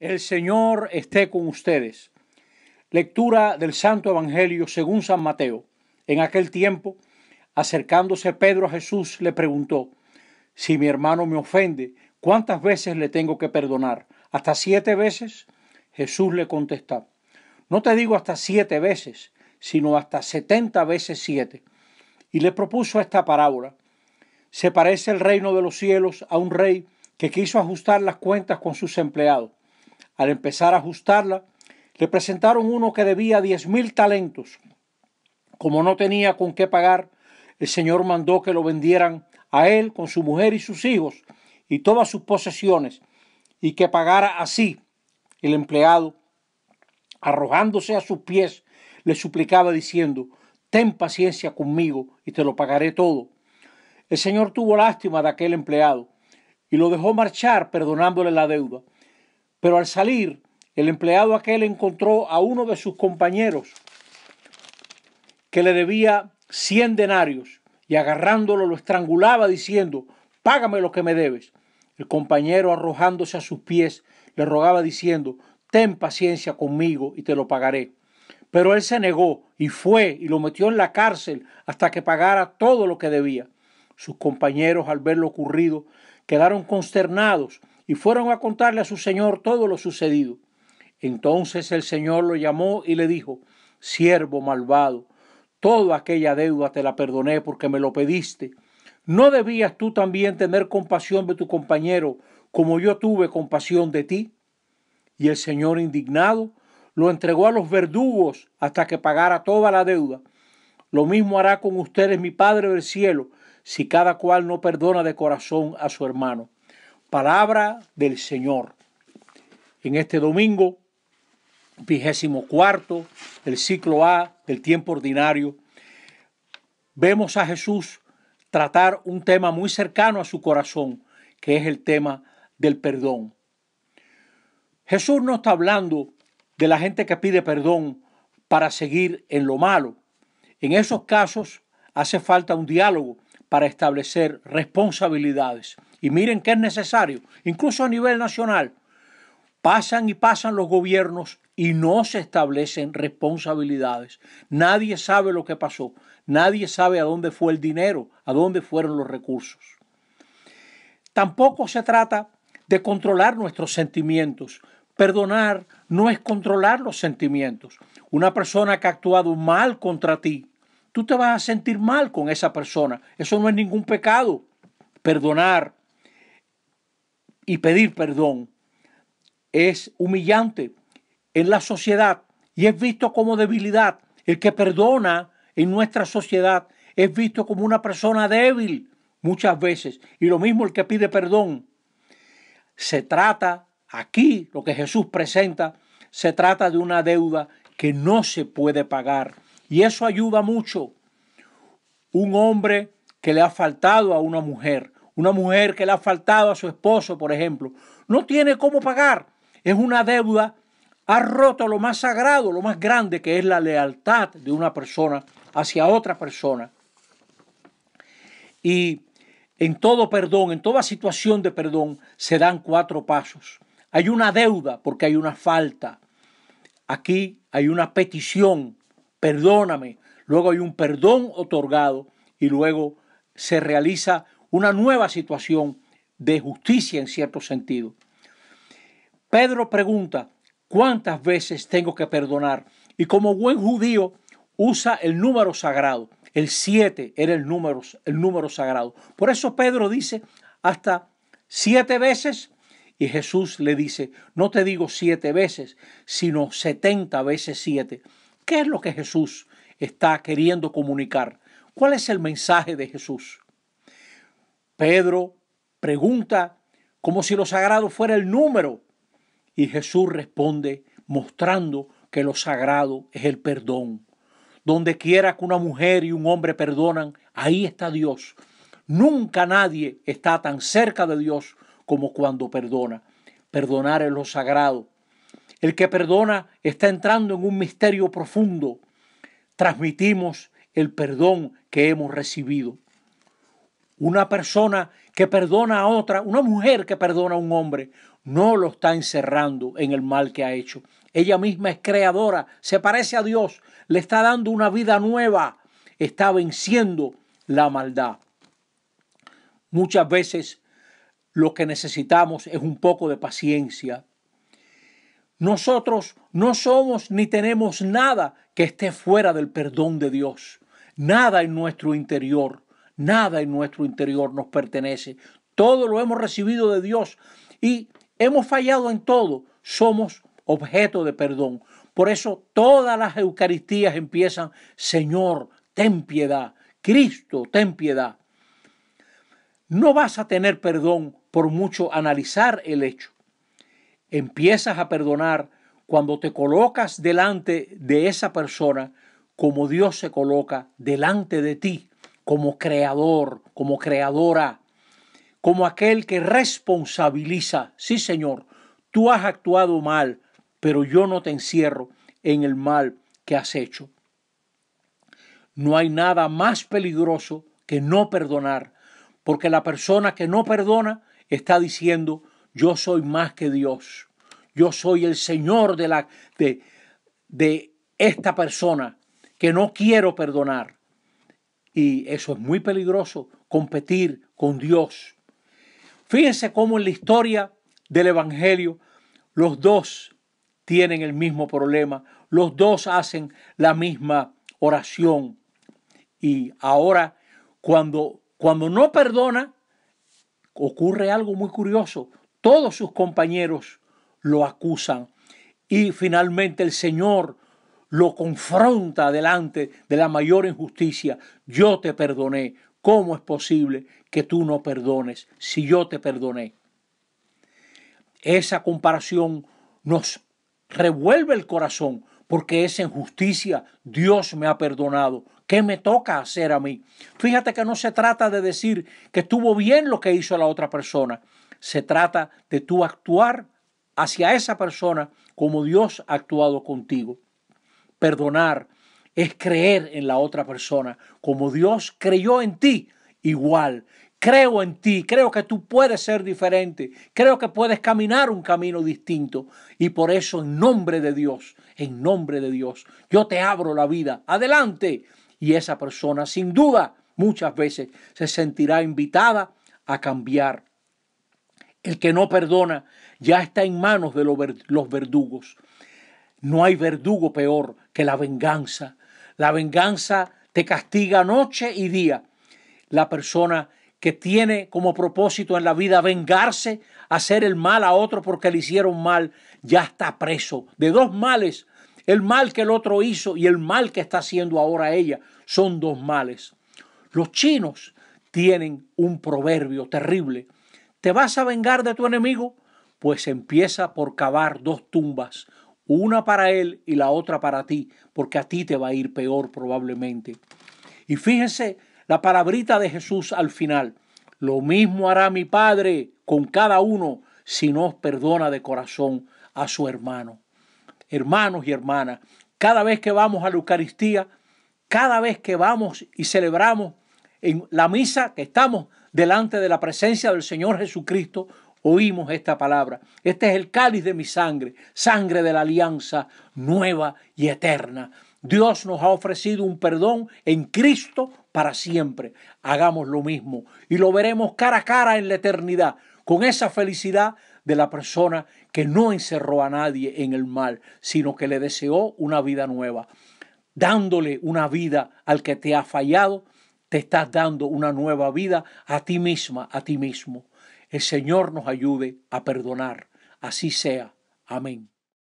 El Señor esté con ustedes. Lectura del Santo Evangelio según San Mateo. En aquel tiempo, acercándose Pedro a Jesús, le preguntó, Si mi hermano me ofende, ¿cuántas veces le tengo que perdonar? ¿Hasta siete veces? Jesús le contestó, No te digo hasta siete veces, sino hasta setenta veces siete. Y le propuso esta parábola. Se parece el reino de los cielos a un rey que quiso ajustar las cuentas con sus empleados al empezar a ajustarla, le presentaron uno que debía diez mil talentos. Como no tenía con qué pagar, el señor mandó que lo vendieran a él con su mujer y sus hijos y todas sus posesiones, y que pagara así. El empleado, arrojándose a sus pies, le suplicaba diciendo, ten paciencia conmigo y te lo pagaré todo. El señor tuvo lástima de aquel empleado y lo dejó marchar perdonándole la deuda. Pero al salir, el empleado aquel encontró a uno de sus compañeros que le debía 100 denarios y agarrándolo lo estrangulaba diciendo, págame lo que me debes. El compañero arrojándose a sus pies le rogaba diciendo, ten paciencia conmigo y te lo pagaré. Pero él se negó y fue y lo metió en la cárcel hasta que pagara todo lo que debía. Sus compañeros, al ver lo ocurrido, quedaron consternados y fueron a contarle a su señor todo lo sucedido. Entonces el señor lo llamó y le dijo, siervo malvado, toda aquella deuda te la perdoné porque me lo pediste. ¿No debías tú también tener compasión de tu compañero como yo tuve compasión de ti? Y el señor indignado lo entregó a los verdugos hasta que pagara toda la deuda. Lo mismo hará con ustedes mi Padre del cielo, si cada cual no perdona de corazón a su hermano. Palabra del Señor. En este domingo, vigésimo cuarto del ciclo A del tiempo ordinario, vemos a Jesús tratar un tema muy cercano a su corazón, que es el tema del perdón. Jesús no está hablando de la gente que pide perdón para seguir en lo malo. En esos casos hace falta un diálogo para establecer responsabilidades. Y miren que es necesario, incluso a nivel nacional. Pasan y pasan los gobiernos y no se establecen responsabilidades. Nadie sabe lo que pasó, nadie sabe a dónde fue el dinero, a dónde fueron los recursos. Tampoco se trata de controlar nuestros sentimientos. Perdonar no es controlar los sentimientos. Una persona que ha actuado mal contra ti tú te vas a sentir mal con esa persona. Eso no es ningún pecado. Perdonar y pedir perdón es humillante en la sociedad y es visto como debilidad. El que perdona en nuestra sociedad es visto como una persona débil muchas veces. Y lo mismo el que pide perdón. Se trata aquí, lo que Jesús presenta, se trata de una deuda que no se puede pagar y eso ayuda mucho. Un hombre que le ha faltado a una mujer, una mujer que le ha faltado a su esposo, por ejemplo, no tiene cómo pagar. Es una deuda, ha roto lo más sagrado, lo más grande que es la lealtad de una persona hacia otra persona. Y en todo perdón, en toda situación de perdón, se dan cuatro pasos. Hay una deuda porque hay una falta. Aquí hay una petición perdóname. Luego hay un perdón otorgado y luego se realiza una nueva situación de justicia en cierto sentido. Pedro pregunta, ¿cuántas veces tengo que perdonar? Y como buen judío usa el número sagrado. El siete era el número, el número sagrado. Por eso Pedro dice hasta siete veces. Y Jesús le dice, no te digo siete veces, sino setenta veces siete. ¿Qué es lo que Jesús está queriendo comunicar? ¿Cuál es el mensaje de Jesús? Pedro pregunta como si lo sagrado fuera el número y Jesús responde mostrando que lo sagrado es el perdón. Donde quiera que una mujer y un hombre perdonan, ahí está Dios. Nunca nadie está tan cerca de Dios como cuando perdona. Perdonar es lo sagrado. El que perdona está entrando en un misterio profundo. Transmitimos el perdón que hemos recibido. Una persona que perdona a otra, una mujer que perdona a un hombre, no lo está encerrando en el mal que ha hecho. Ella misma es creadora, se parece a Dios, le está dando una vida nueva, está venciendo la maldad. Muchas veces lo que necesitamos es un poco de paciencia, nosotros no somos ni tenemos nada que esté fuera del perdón de Dios. Nada en nuestro interior, nada en nuestro interior nos pertenece. Todo lo hemos recibido de Dios y hemos fallado en todo. Somos objeto de perdón. Por eso todas las Eucaristías empiezan, Señor, ten piedad. Cristo, ten piedad. No vas a tener perdón por mucho analizar el hecho. Empiezas a perdonar cuando te colocas delante de esa persona como Dios se coloca delante de ti, como creador, como creadora, como aquel que responsabiliza. Sí, Señor, tú has actuado mal, pero yo no te encierro en el mal que has hecho. No hay nada más peligroso que no perdonar, porque la persona que no perdona está diciendo, yo soy más que Dios, yo soy el Señor de, la, de, esta persona que no quiero perdonar. Y eso es muy peligroso, competir con Dios. Fíjense cómo en la historia del Evangelio los dos tienen el mismo problema, los dos hacen la misma oración. Y ahora, cuando, cuando no perdona, ocurre algo muy curioso. Todos sus compañeros lo acusan y finalmente el Señor lo confronta delante de la mayor injusticia. Yo te perdoné. ¿Cómo es posible que tú no perdones si yo te perdoné? Esa comparación nos revuelve el corazón porque es injusticia Dios me ha perdonado. ¿Qué me toca hacer a mí? Fíjate que no se trata de decir que estuvo bien lo que hizo la otra persona, se trata de tú actuar hacia esa persona como Dios ha actuado contigo. Perdonar es creer en la otra persona como Dios creyó en ti igual. Creo en ti, creo que tú puedes ser diferente, creo que puedes caminar un camino distinto. Y por eso en nombre de Dios, en nombre de Dios, yo te abro la vida. Adelante. Y esa persona sin duda muchas veces se sentirá invitada a cambiar el que no perdona ya está en manos de los verdugos. No hay verdugo peor que la venganza. La venganza te castiga noche y día. La persona que tiene como propósito en la vida vengarse, hacer el mal a otro porque le hicieron mal, ya está preso de dos males. El mal que el otro hizo y el mal que está haciendo ahora ella son dos males. Los chinos tienen un proverbio terrible ¿Te vas a vengar de tu enemigo? Pues empieza por cavar dos tumbas, una para él y la otra para ti, porque a ti te va a ir peor probablemente. Y fíjense la palabrita de Jesús al final. Lo mismo hará mi Padre con cada uno si no perdona de corazón a su hermano. Hermanos y hermanas, cada vez que vamos a la Eucaristía, cada vez que vamos y celebramos en la misa que estamos delante de la presencia del Señor Jesucristo, oímos esta palabra. Este es el cáliz de mi sangre, sangre de la alianza nueva y eterna. Dios nos ha ofrecido un perdón en Cristo para siempre. Hagamos lo mismo y lo veremos cara a cara en la eternidad, con esa felicidad de la persona que no encerró a nadie en el mal, sino que le deseó una vida nueva, dándole una vida al que te ha fallado te estás dando una nueva vida a ti misma, a ti mismo. El Señor nos ayude a perdonar. Así sea. Amén.